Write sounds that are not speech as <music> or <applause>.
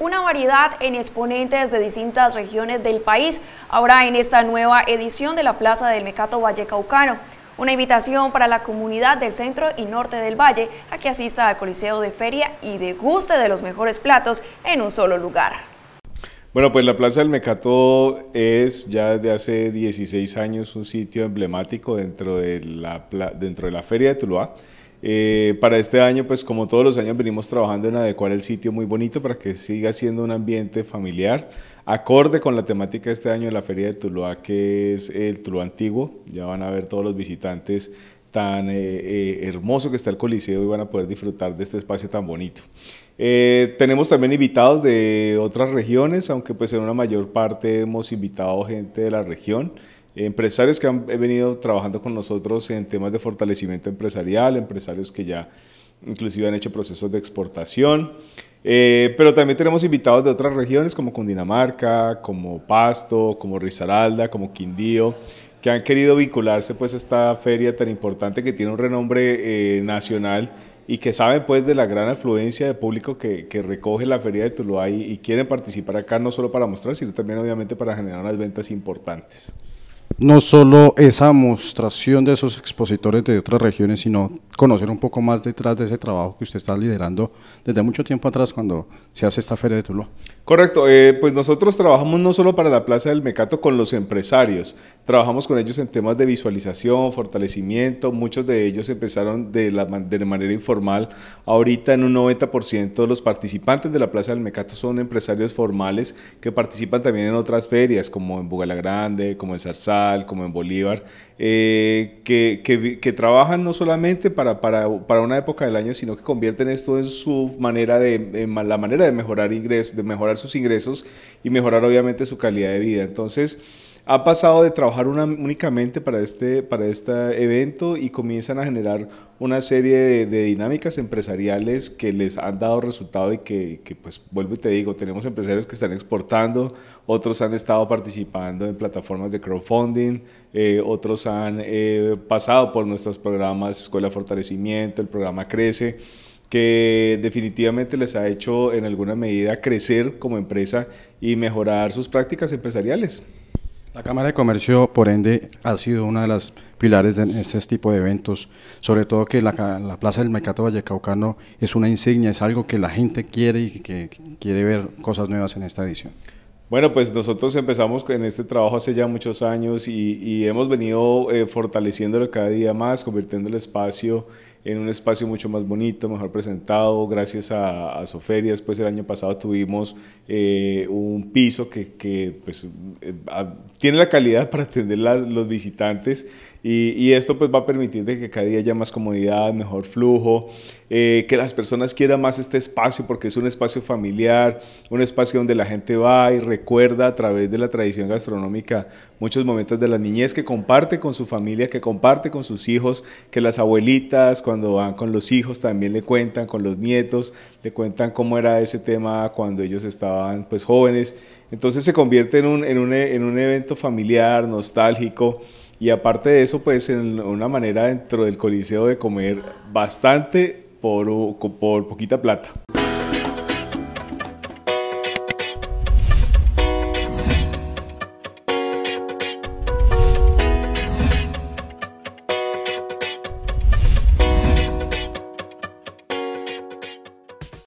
una variedad en exponentes de distintas regiones del país, ahora en esta nueva edición de la Plaza del Mecato caucano Una invitación para la comunidad del centro y norte del valle a que asista al Coliseo de Feria y deguste de los mejores platos en un solo lugar. Bueno, pues la Plaza del Mecato es ya desde hace 16 años un sitio emblemático dentro de la, dentro de la Feria de Tuluá eh, para este año, pues como todos los años, venimos trabajando en adecuar el sitio muy bonito para que siga siendo un ambiente familiar, acorde con la temática de este año de la Feria de Tuluá, que es el Tuluá antiguo. Ya van a ver todos los visitantes tan eh, eh, hermoso que está el Coliseo y van a poder disfrutar de este espacio tan bonito. tenemos también invitados de otras regiones, aunque pues en una mayor parte hemos invitado gente de la región empresarios que han venido trabajando con nosotros en temas de fortalecimiento empresarial, empresarios que ya inclusive han hecho procesos de exportación, eh, pero también tenemos invitados de otras regiones como Cundinamarca, como Pasto, como Risaralda, como Quindío, que han querido vincularse pues a esta feria tan importante que tiene un renombre eh, nacional y que saben pues de la gran afluencia de público que, recoge la feria de Tuluá y quieren participar acá no solo para mostrar, sino también obviamente para generar unas ventas importantes no solo esa mostración de esos expositores de otras regiones, sino conocer un poco más detrás de ese trabajo que usted está liderando desde mucho tiempo atrás cuando se hace esta feria de Tuluá. Correcto, eh, pues nosotros trabajamos no solo para la Plaza del Mecato con los empresarios, trabajamos con ellos en temas de visualización, fortalecimiento, muchos de ellos empezaron de, la, de manera informal, ahorita en un 90% de los participantes de la Plaza del Mecato son empresarios formales que participan también en otras ferias como en Bugala Grande, como en Zarzal, como en Bolívar, eh, que, que, trabajan no solamente para, para, para, una época del año, sino que convierten esto en su manera de, la manera de mejorar ingresos, de mejorar sus ingresos y mejorar obviamente su calidad de vida. Entonces, ha pasado de trabajar únicamente para este, para este evento y comienzan a generar una serie de, dinámicas empresariales que les han dado resultado y que, que, pues vuelvo y te digo, tenemos empresarios que están exportando, otros han estado participando en plataformas de crowdfunding, eh, otros han eh, pasado por nuestros programas Escuela Fortalecimiento, el programa Crece que definitivamente les ha hecho en alguna medida crecer como empresa y mejorar sus prácticas empresariales. La Cámara de Comercio, por ende, ha sido una de las pilares en este tipo de eventos, sobre todo que la, Plaza del Mercado Vallecaucano es una insignia, es algo que la gente quiere y que, quiere ver cosas nuevas en esta edición. Bueno, pues nosotros empezamos en este trabajo hace ya muchos años y, hemos venido eh, fortaleciéndolo cada día más, convirtiendo el espacio en un espacio mucho más bonito, mejor presentado. Gracias a, a después el año pasado tuvimos eh, un piso que, que pues, eh, tiene la calidad <laughs> para atender los visitantes y, y, esto pues va a permitir de que cada día haya más comodidad, mejor flujo, eh, que las personas quieran más este espacio porque es un espacio familiar, un espacio donde la gente va y recuerda a través de la tradición gastronómica muchos momentos de la niñez que comparte con su familia, que comparte con sus hijos, que las abuelitas cuando cuando van con los hijos también le cuentan, con los nietos, le cuentan cómo era ese tema cuando ellos estaban pues jóvenes. Entonces se convierte en un, en un evento familiar, nostálgico. Y aparte de eso, pues en una manera dentro del coliseo de comer bastante por, por poquita plata.